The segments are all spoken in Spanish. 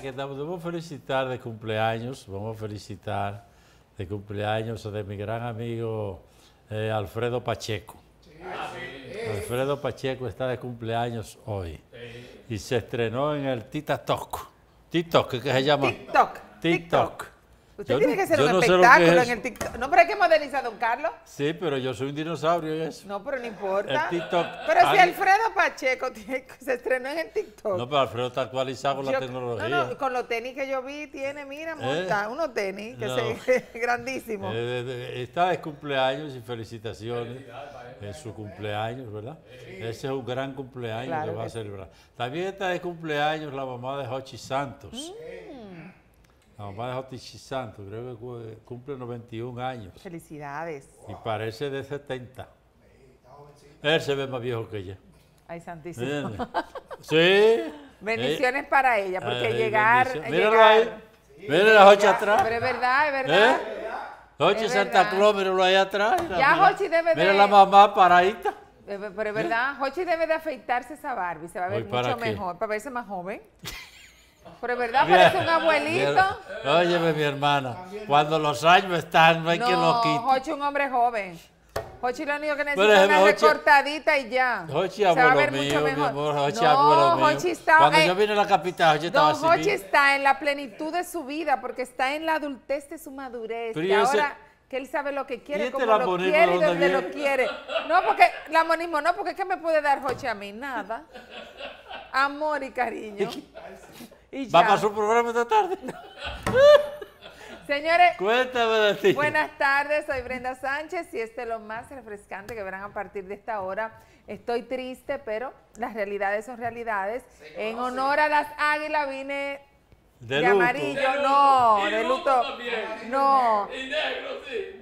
que estamos. Vamos a felicitar de cumpleaños, vamos a felicitar de cumpleaños de mi gran amigo eh, Alfredo Pacheco. Alfredo Pacheco está de cumpleaños hoy y se estrenó en el TikTok. TikTok, ¿qué se llama? TikTok. TikTok. Usted tiene que ser un espectáculo en el TikTok. No, pero hay que modernizar a Don Carlos. Sí, pero yo soy un dinosaurio y eso. No, pero no importa. El TikTok. Pero si Alfredo Pacheco tiene, se estrenó en el TikTok. No, pero Alfredo está actualizado con la tecnología. No, no, con los tenis que yo vi, tiene, mira, ¿Eh? monta, unos tenis que no. se grandísimos. Eh, está de cumpleaños y felicitaciones. Es su cumpleaños, ¿verdad? Ese es un gran cumpleaños que va a celebrar. También está de cumpleaños la mamá de Hochi Santos. ¿Mm? La mamá de Jotichi Santo creo que cumple 91 años. Felicidades. Y parece de 70. Él se ve más viejo que ella. Ay, santísimo. Sí. Bendiciones para ella, eh, porque eh, llegar. Eh, míralo ahí. Míralo Mira las ocho atrás. Pero es verdad, es verdad. ¿Eh? Jochi Santa Claus, míralo ahí atrás. Ya Jochi debe de. Mira la mamá paradita. Pero es verdad, Jochi debe de afeitarse esa Barbie, se va a ver mucho mejor, para verse más joven. Pero verdad parece un abuelito. Óyeme, mi hermana, cuando los años están, no hay quien los quite. Jochi es un hombre joven. Jochi lo único que necesita es una recortadita y ya. Jochi abuelo mío, mi amor, no, abuelo mío. está, Cuando eh, yo vine a la capital, Jochi estaba así. Jochi está en la plenitud de su vida, porque está en la adultez de su madurez. y ahora que él sabe lo que quiere, este cómo lo quiere y donde lo quiere. No, porque la monismo, no, porque ¿qué me puede dar Jochi a mí? Nada. Amor y cariño. ¿Va a Va para programa esta tarde. Señores, Cuéntame de buenas tardes, soy Brenda Sánchez y este es lo más refrescante que verán a partir de esta hora. Estoy triste, pero las realidades son realidades. en honor a las águilas vine de, amarillo, no, de luto, no,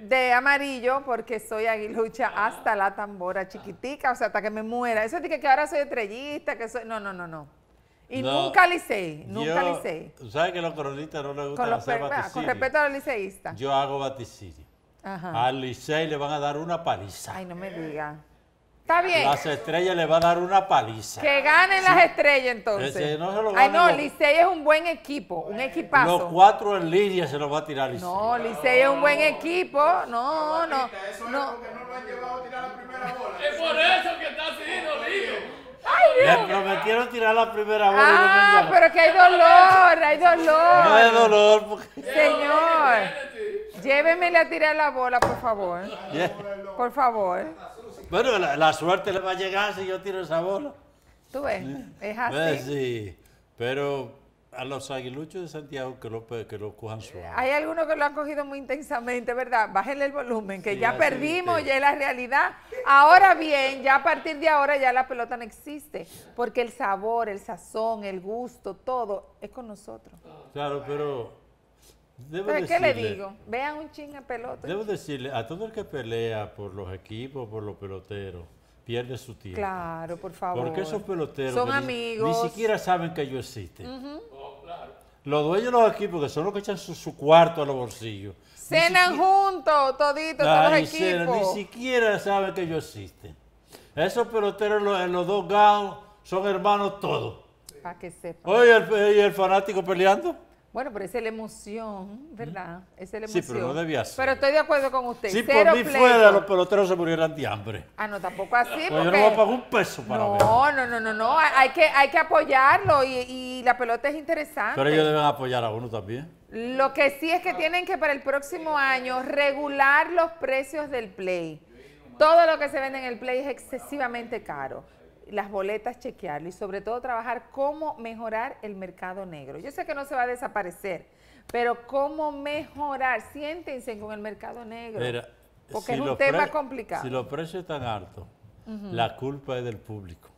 de amarillo porque soy aguilucha hasta la tambora chiquitica, o sea, hasta que me muera. Eso es de que ahora soy estrellista, que soy, no, no, no, no. Y nunca licey, nunca Licey. licey. ¿Sabes que a los coronistas no les gusta hacer per, Con respeto a los liceístas. Yo hago vaticinio. Ajá. Al licey le van a dar una paliza. Ay, no me digan. Está bien. Las estrellas le van a dar una paliza. Que ganen las estrellas entonces. no se lo Ay, no, Licey es un buen equipo, un equipazo. Los cuatro en línea se los va a tirar Licey. No, Licey es un buen equipo. No, no. no. Eso no. es porque no lo han llevado a tirar la primera bola. es por eso que está así, no me prometieron tirar la primera bola. Ah, no pero que hay dolor, hay dolor. No hay dolor. Porque... Señor, llévemele a tirar la bola, por favor. Por favor. Bueno, la, suerte le va a llegar si yo tiro esa bola. Tú ves, es así. Pues sí, pero a los aguiluchos de Santiago que lo, que lo cojan suave. Hay algunos que lo han cogido muy intensamente, ¿verdad? Bájenle el volumen, que ya perdimos, ya es la realidad. Ahora bien, ya a partir de ahora ya la pelota no existe, porque el sabor, el sazón, el gusto, todo es con nosotros. Claro, pero... ¿Qué le digo? Vean un chinga pelota. Debo decirle, a todo el que pelea por los equipos, por los peloteros, pierde su tiempo. Claro, por favor. Porque esos peloteros amigos. Ni, siquiera saben que yo existe. Oh, los dueños de los equipos, que son los que echan su, cuarto a los bolsillos. Cenan juntos, toditos, todos los equipos. ni siquiera saben que yo existe. Esos peloteros en los dos galos son hermanos todos. Para que sepan. Oye, el fanático peleando. Bueno, pero esa es la emoción, ¿verdad? es la emoción. Sí, pero no debía ser. Pero estoy de acuerdo con usted. Si por mí fuera, los peloteros se murieran de hambre. Ah, no, tampoco así. porque... Yo no voy a pagar un peso para no, No, no, no, no. Hay que, hay que apoyarlo y, y la pelota es interesante. Pero ellos deben apoyar a uno también. Lo que sí es que tienen que para el próximo año regular los precios del play. Todo lo que se vende en el play es excesivamente caro las boletas chequearlo y sobre todo trabajar cómo mejorar el mercado negro. Yo sé que no se va a desaparecer, pero cómo mejorar, siéntense con el mercado negro, porque es un tema complicado. Si los precios están altos, la culpa es del público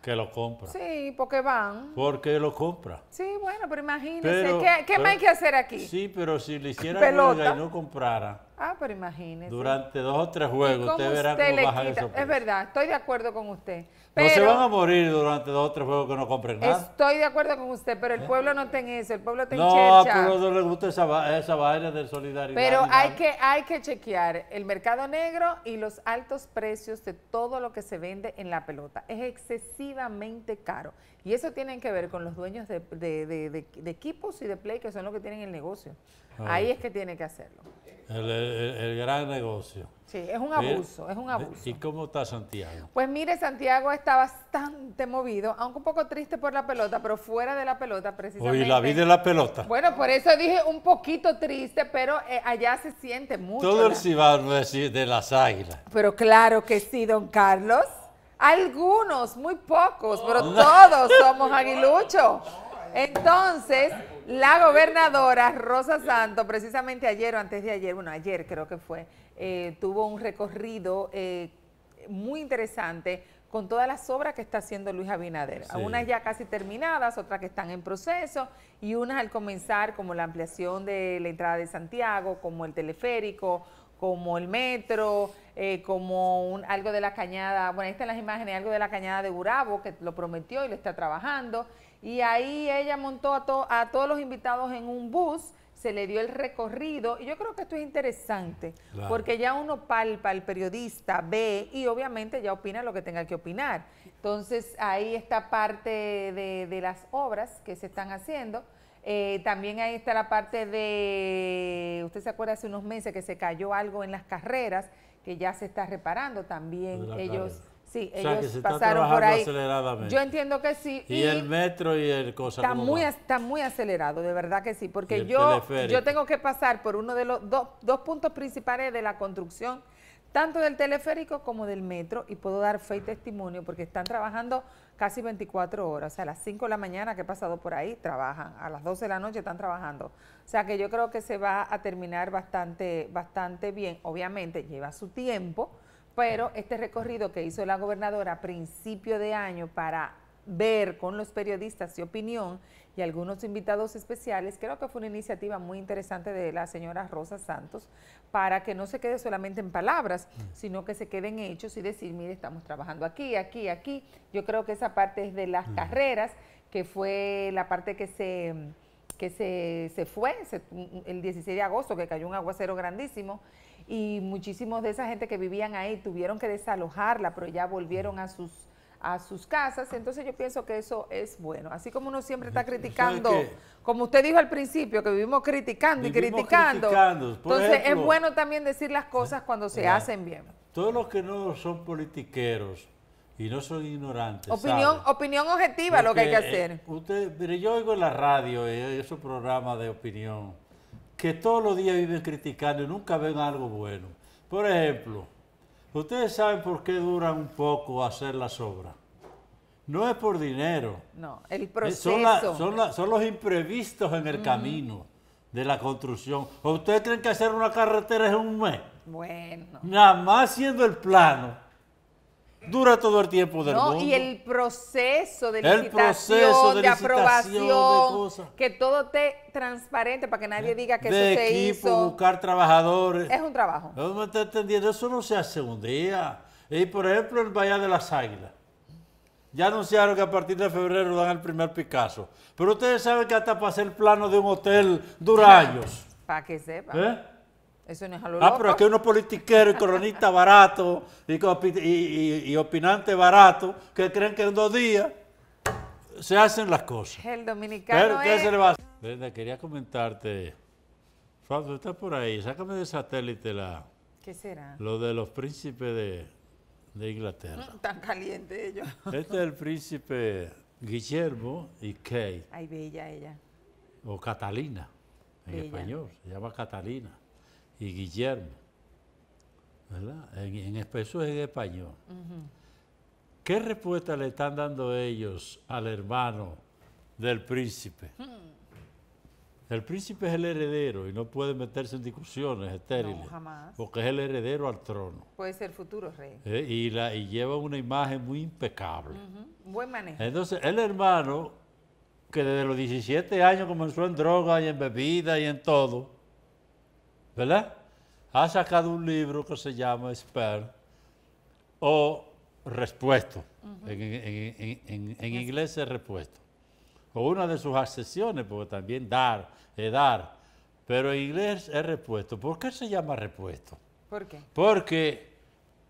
que lo compra. Sí, porque van. Porque lo compra. Sí, bueno, pero imagínese, ¿qué, más hay que hacer aquí? Sí, pero si le hiciera el y no comprara. Ah, pero imagínese. Durante dos o tres juegos, usted verá cómo baja esos Es verdad, estoy de acuerdo con usted no se van a morir durante dos o tres juegos que no compren nada. Estoy de acuerdo con usted, pero el ¿Eh? pueblo no tiene eso, el pueblo tiene No, a todos no le gusta esa, esa vaina de solidaridad. Pero hay que, hay que chequear el mercado negro y los altos precios de todo lo que se vende en la pelota. Es excesivamente caro. Y eso tiene que ver con los dueños de, equipos y de play, que son los que tienen el negocio. Ah, Ahí es que tiene que hacerlo. el gran negocio. Sí, es un abuso, es un abuso. ¿Y cómo está Santiago? Pues mire, Santiago está bastante movido, aunque un poco triste por la pelota, pero fuera de la pelota precisamente. Hoy la vida de la pelota. Bueno, por eso dije un poquito triste, pero eh, allá se siente mucho. Todo el es de las águilas. Pero claro que sí, don Carlos. Algunos, muy pocos, pero todos somos aguiluchos. Entonces, la gobernadora Rosa Santo, precisamente ayer o antes de ayer, bueno, ayer creo que fue, eh, tuvo un recorrido eh, muy interesante con todas las obras que está haciendo Luis Abinader. Unas ya casi terminadas, otras que están en proceso y unas al comenzar, como la ampliación de la entrada de Santiago, como el teleférico, como el metro, eh, como un, algo de la cañada, bueno, ahí están las imágenes, algo de la cañada de Burabo, que lo prometió y lo está trabajando. Y ahí ella montó a todos los invitados en un bus se le dio el recorrido y yo creo que esto es interesante, porque ya uno palpa al periodista, ve y obviamente ya opina lo que tenga que opinar. Entonces ahí está parte de, las obras que se están haciendo. Eh, también ahí está la parte de, usted se acuerda hace unos meses que se cayó algo en las carreras, que ya se está reparando también ellos. Sí, ellos pasaron por ahí. Yo entiendo que sí. Y, el metro y el cosa. Está muy, está muy acelerado, de verdad que sí, porque yo, yo tengo que pasar por uno de los dos, dos puntos principales de la construcción, tanto del teleférico como del metro, y puedo dar fe y testimonio porque están trabajando casi 24 horas, o sea, a las 5 de la mañana que he pasado por ahí, trabajan, a las 12 de la noche están trabajando. O sea que yo creo que se va a terminar bastante, bastante bien. Obviamente lleva su tiempo, pero este recorrido que hizo la gobernadora a principio de año para ver con los periodistas su opinión y algunos invitados especiales, creo que fue una iniciativa muy interesante de la señora Rosa Santos para que no se quede solamente en palabras, mm. sino que se queden hechos y decir, mire, estamos trabajando aquí, aquí, aquí. Yo creo que esa parte es de las mm. carreras, que fue la parte que se se, fue el 16 de agosto, que cayó un aguacero grandísimo, y muchísimos de esa gente que vivían ahí tuvieron que desalojarla, pero ya volvieron a sus a sus casas, entonces yo pienso que eso es bueno. Así como uno siempre está criticando, como usted dijo al principio, que vivimos criticando y criticando, entonces es bueno también decir las cosas ¿eh? cuando se hacen bien. Todos los que no son politiqueros y no son ignorantes. Opinión, opinión objetiva lo que hay que eh, hacer. usted, yo oigo en la radio eh, esos programas de opinión que todos los días viven criticando y nunca ven algo bueno. Por ejemplo, ustedes saben por qué duran un poco hacer las obras. No es por dinero. No, el eh, proceso. Son, los imprevistos en el camino de la construcción. ¿O ustedes creen que hacer una carretera es un mes? Bueno. Nada más siendo el plano Dura todo el tiempo del no, mundo. Y el proceso de licitación, de, aprobación, que todo esté transparente para que nadie diga que eso se hizo. buscar trabajadores. Es un trabajo. No entendiendo, eso no se hace un día. Y por ejemplo, el Valle de las Águilas. Ya anunciaron que a partir de febrero dan el primer Picasso. Pero ustedes saben que hasta para hacer el plano de un hotel dura años. Para que sepa ¿Eh? Eso no es Ah, pero aquí que unos politiqueros y coronistas baratos y, y, opinantes baratos que creen que en dos días se hacen las cosas. El dominicano pero, ¿qué se le va a hacer? quería comentarte. Fabio, está por ahí. Sácame de satélite la... ¿Qué será? Lo de los príncipes de, de Inglaterra. Mm, tan caliente ellos. Este es el príncipe Guillermo y Kate. Ay, bella ella. O Catalina, en español. Se llama Catalina y Guillermo, ¿verdad? En, es en español. ¿Qué respuesta le están dando ellos al hermano del príncipe? Hmm. El príncipe es el heredero y no puede meterse en discusiones estériles. Porque es el heredero al trono. Puede ser futuro rey. Eh, y, lleva una imagen muy impecable. Buen manejo. Entonces, el hermano, que desde los 17 años comenzó en droga y en bebida y en todo, ¿verdad? Ha sacado un libro que se llama Spell o Respuesto. en, inglés es Respuesto. O una de sus accesiones, porque también dar, es dar. Pero en inglés es Respuesto. ¿Por qué se llama Respuesto? ¿Por qué? Porque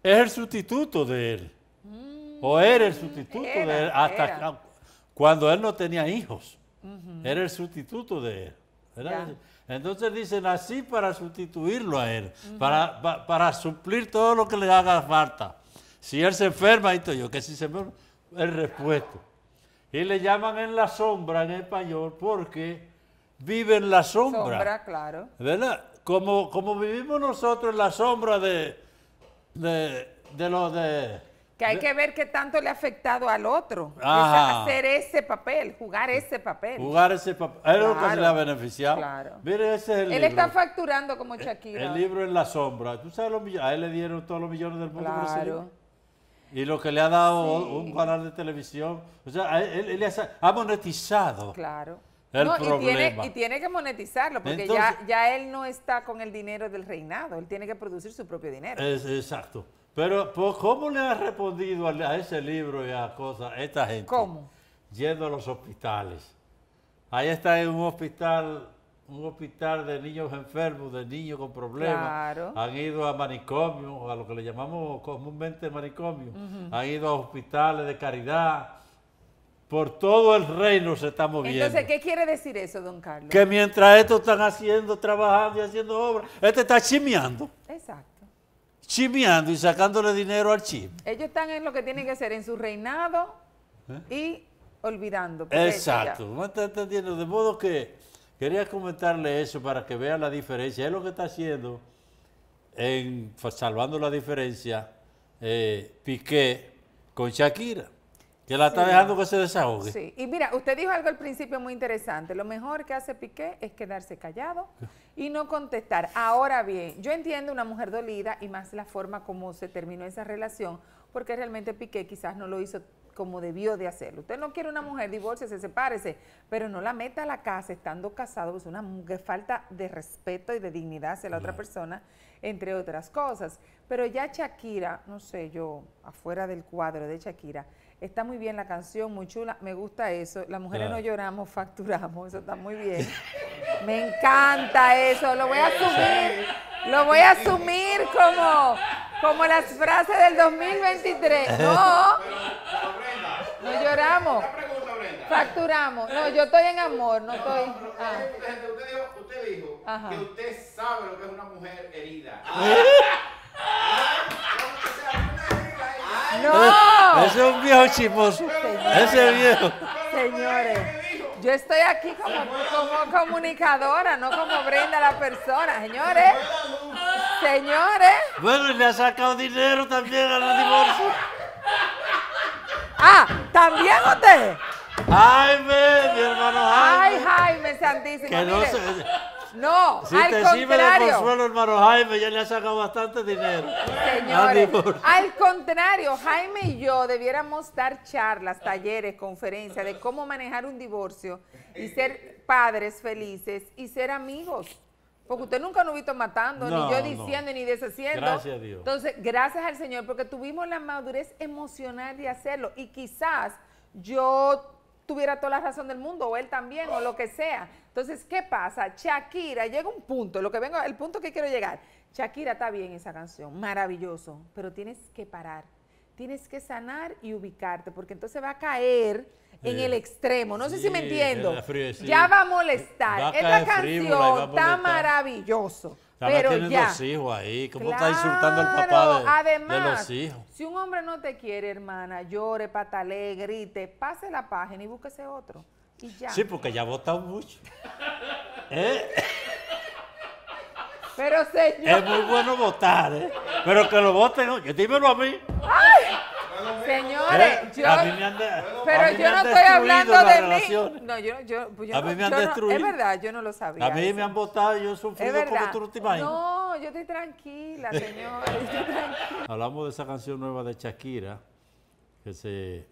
es el sustituto de él. Mm. o era el sustituto de él hasta cuando él no tenía hijos. Era el sustituto de él. ¿verdad? Entonces dicen así para sustituirlo a él, para, suplir todo lo que le haga falta. Si él se enferma, estoy yo, que si se enferma, el respuesto. Y le llaman en la sombra en español porque vive en la sombra. Sombra, claro. ¿Verdad? Como, como vivimos nosotros en la sombra de, de, de lo de que hay que ver qué tanto le ha afectado al otro. hacer ese papel, jugar ese papel. Jugar ese papel. Es lo que se le ha beneficiado. Claro. Mire, ese es el Él está facturando como e-, Shakira. El, libro en la sombra. ¿Tú sabes los A él le dieron todos los millones del mundo claro. Y lo que le ha dado un canal de televisión. O sea, él, él, ha monetizado. Claro. El problema. Y, tiene, que monetizarlo, porque ya, ya él no está con el dinero del reinado, él tiene que producir su propio dinero. exacto. Pero ¿cómo le ha respondido a ese libro y a cosas esta gente? ¿Cómo? Yendo a los hospitales. Ahí está en un hospital, un hospital de niños enfermos, de niños con problemas. Claro. Han ido a manicomios, a lo que le llamamos comúnmente manicomios. Han ido a hospitales de caridad. Por todo el reino se está moviendo. Entonces, ¿qué quiere decir eso, don Carlos? Que mientras estos están haciendo, trabajando y haciendo obras, este está chimeando chimeando y sacándole dinero al chip. Ellos están en lo que tienen que hacer, en su reinado ¿Eh? y olvidando. Exacto, no está entendiendo. De modo que quería comentarle eso para que vean la diferencia. Es lo que está haciendo en salvando la diferencia eh, Piqué con Shakira. Que la está dejando que se desahogue. Sí, y mira, usted dijo algo al principio muy interesante. Lo mejor que hace Piqué es quedarse callado y no contestar. Ahora bien, yo entiendo una mujer dolida y más la forma como se terminó esa relación, porque realmente Piqué quizás no lo hizo como debió de hacerlo. Usted no quiere una mujer, divorciarse se sepárese, pero no la meta a la casa estando casado, es pues una falta de respeto y de dignidad hacia la otra persona, entre otras cosas. Pero ya Shakira, no sé, yo afuera del cuadro de Shakira, Está muy bien la canción, muy chula, me gusta eso. Las mujeres no lloramos, facturamos, eso está muy bien. Me encanta eso, lo voy a asumir, lo voy a asumir como, como las frases del 2023. No, no lloramos. Facturamos. No, yo estoy en amor, no, estoy. Ah. usted, dijo, que usted sabe lo que es una mujer herida. Ah. No. Ese es un viejo chismoso. Ese viejo. Señores, yo estoy aquí como, comunicadora, no como Brenda la persona, señores. Señores. Bueno, y le ha sacado dinero también a los divorcios. Ah, también usted. Jaime, mi hermano Jaime. Ay, Jaime Santísimo. Que no mire. No, al te contrario. de hermano Jaime, ya le ha sacado bastante dinero. Señores, al contrario, Jaime y yo debiéramos dar charlas, talleres, conferencias de cómo manejar un divorcio y ser padres felices y ser amigos. Porque usted nunca nos ha visto matando, ni yo diciendo, ni deshaciendo. Gracias a Dios. Entonces, gracias al Señor, porque tuvimos la madurez emocional de hacerlo. Y quizás yo tuviera toda la razón del mundo, o él también, o lo que sea. Entonces, ¿qué pasa? Shakira, llega un punto, lo que vengo, el punto que quiero llegar. Shakira está bien esa canción, maravilloso, pero tienes que parar, tienes que sanar y ubicarte, porque entonces va a caer en el extremo. No sé si me entiendo. Ya va a molestar. Esta canción está maravilloso pero ya. hijos ahí. ¿Cómo está insultando al papá de, además, los hijos? Si un hombre no te quiere, hermana, llore, patalee, grite, pase la página y búsquese otro. Sí, porque ya ha votado mucho. ¿Eh? Pero señor. Es muy bueno votar, ¿eh? Pero que lo voten, dímelo a mí. Señores, yo, pero yo no estoy hablando de mí. No, yo, yo, yo a mí me han destruido. es verdad, yo no lo sabía. A mí me han votado y yo he sufrido no te última No, yo estoy tranquila, señores. Hablamos de esa canción nueva de Shakira, que se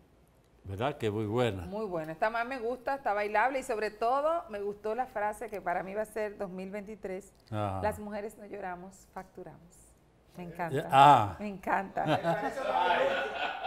¿Verdad? Que muy buena. Muy buena. Esta más me gusta, está bailable y sobre todo me gustó la frase que para mí va a ser 2023. Las mujeres no lloramos, facturamos. Me eh, encanta. Ah. Me encanta.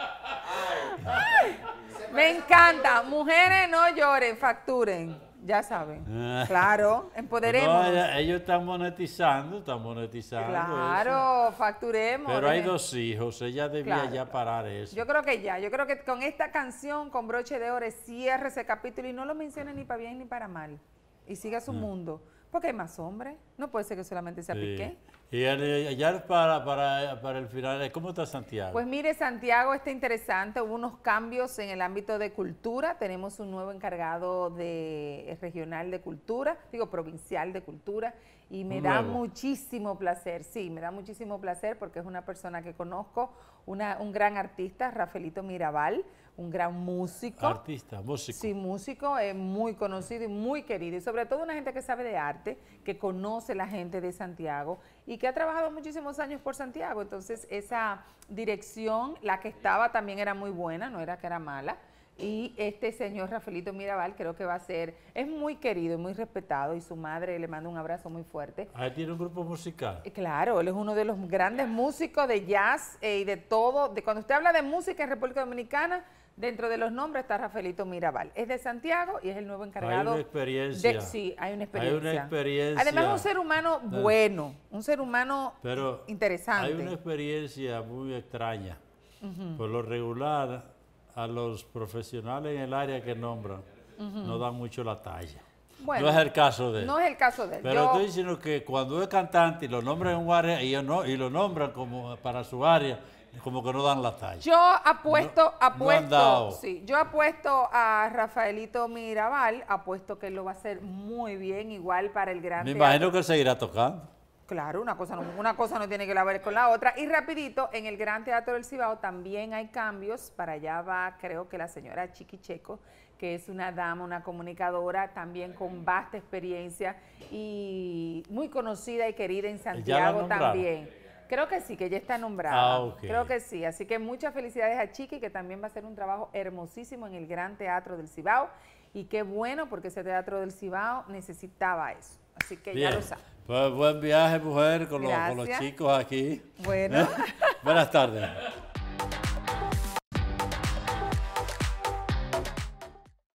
me encanta. Mujeres no lloren, facturen. Ya saben. Ah. Claro, empoderemos. ellos están monetizando, están monetizando. Claro, facturemos. Pero hay eh, dos hijos, ella debía ya parar eso. Yo creo que ya, yo creo que con esta canción, con broche de oro, cierre ese capítulo y no lo mencione ni para bien ni para mal. Y siga su mm. mundo. Porque hay más hombres. No puede ser que solamente sea sí. Y ya para, para, el final, ¿cómo está Santiago? Pues mire, Santiago está interesante. Hubo unos cambios en el ámbito de cultura. Tenemos un nuevo encargado de eh, regional de cultura, digo provincial de cultura. Y me da muchísimo placer, sí, me da muchísimo placer porque es una persona que conozco, un gran artista, Rafaelito Mirabal, un gran músico. Artista, músico. Sí, músico, es eh, muy conocido y muy querido. Y sobre todo una gente que sabe de arte, que conoce la gente de Santiago y que ha trabajado muchísimos años por Santiago. Entonces, esa dirección, la que estaba también era muy buena, no era que era mala. Y este señor Rafaelito Mirabal creo que va a ser, es muy querido muy respetado y su madre le manda un abrazo muy fuerte. Ah, tiene un grupo musical. Eh, claro, él es uno de los grandes músicos de jazz eh, y de todo. De, cuando usted habla de música en República Dominicana, dentro de los nombres está Rafaelito Mirabal. Es de Santiago y es el nuevo encargado. Hay una experiencia. sí, hay una experiencia. Hay una Además, un ser humano ah. bueno, un ser humano Pero interesante. Hay una experiencia muy extraña. Por lo regular, a los profesionales en el área que nombran no dan mucho la talla. no es el caso de él. No es el caso de él. Pero estoy diciendo que cuando es cantante y lo nombran en un área y, no, y lo nombran como para su área, como que no dan la talla. Yo apuesto, apuesto, sí, yo apuesto a Rafaelito Mirabal, apuesto que lo va a hacer muy bien, igual para el gran. Me imagino que seguirá tocando. Claro, una cosa, no, una cosa no tiene que ver con la otra. Y rapidito, en el Gran Teatro del Cibao también hay cambios. Para allá va, creo que la señora Chiqui Checo, que es una dama, una comunicadora, también con vasta experiencia y muy conocida y querida en Santiago también. Creo que sí, que ya está nombrada. Ah, creo que sí. Así que muchas felicidades a Chiqui, que también va a hacer un trabajo hermosísimo en el Gran Teatro del Cibao. Y qué bueno, porque ese Teatro del Cibao necesitaba eso. Así que ya lo sabe. Pues buen viaje, mujer, con los, chicos aquí. Bueno. Buenas tardes.